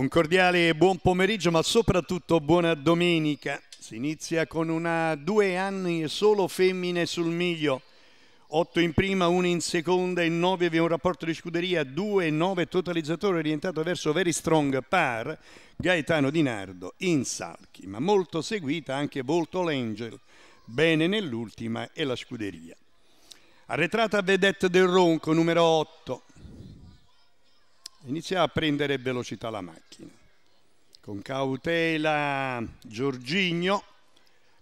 Un cordiale buon pomeriggio, ma soprattutto buona domenica. Si inizia con una due anni e solo femmine sul miglio. 8 in prima, 1 in seconda e 9 vi un rapporto di scuderia, 2-9 totalizzatore orientato verso Very Strong Par, Gaetano Di Nardo in Salchi, ma molto seguita anche Volto l'Angel, bene nell'ultima e la scuderia. Arretrata vedette del Ronco, numero 8, inizia a prendere velocità la macchina. Con cautela Giorgigno,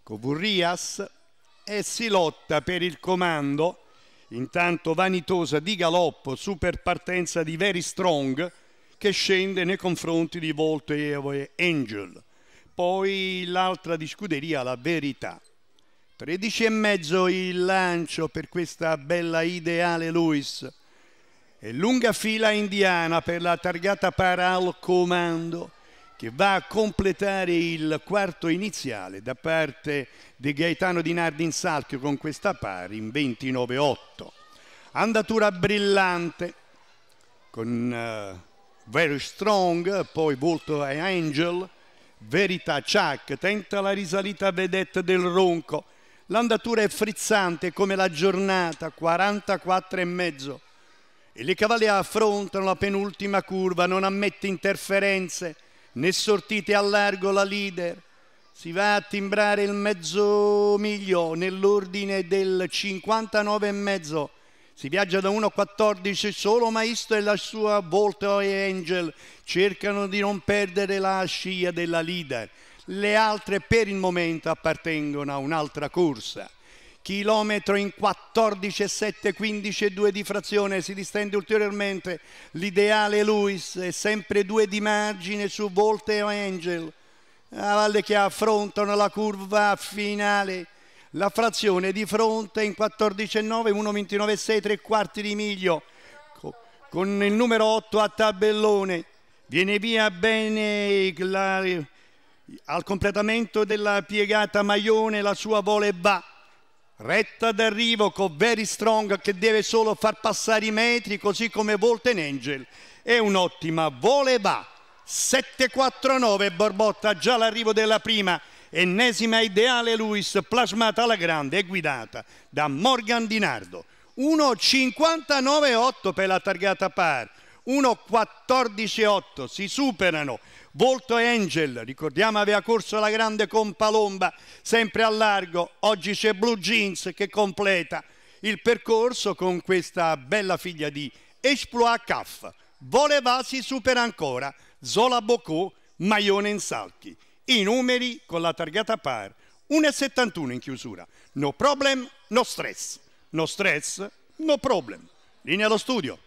con Vurrias e si lotta per il comando. Intanto vanitosa di galoppo, super partenza di Very Strong che scende nei confronti di Volto e Angel. Poi l'altra di scuderia, la Verità. 13 e mezzo il lancio per questa bella ideale Luis e lunga fila indiana per la targata Paral Comando che va a completare il quarto iniziale da parte di Gaetano Di Nardi in Salchio con questa pari in 29-8. Andatura brillante con uh, Very Strong, poi Volto e Angel, Verità Chuck, tenta la risalita vedette del Ronco. L'andatura è frizzante come la giornata, 44,5 e le cavale affrontano la penultima curva, non ammette interferenze né sortite a largo la leader. Si va a timbrare il mezzo miglio nell'ordine del 59,5. Si viaggia da 1,14 solo Maisto e la sua Volta e Angel cercano di non perdere la scia della leader. Le altre per il momento appartengono a un'altra corsa chilometro in 14 7 15 2 di frazione, si distende ulteriormente l'ideale Luis, è sempre due di margine su Volte e Angel, a valle che affrontano la curva finale, la frazione di fronte in 14 9 1 29 6 tre quarti di miglio, con il numero 8 a tabellone, viene via bene la, al completamento della piegata Maione la sua vole va Retta d'arrivo con Very Strong che deve solo far passare i metri così come Volten Angel. È un'ottima voleva. 7-4-9 Borbotta già l'arrivo della prima. Ennesima ideale Luis plasmata alla grande e guidata da Morgan Dinardo. 1-59-8 per la targata par. 1.14.8 si superano. Volto e Angel, ricordiamo aveva corso la grande con Palomba, sempre a largo, oggi c'è Blue Jeans che completa il percorso con questa bella figlia di Esploit Caff. Voleva si supera ancora Zola Bocò, Maione in salti. I numeri con la targata par 1,71 in chiusura. No problem, no stress. No stress, no problem. Linea allo studio.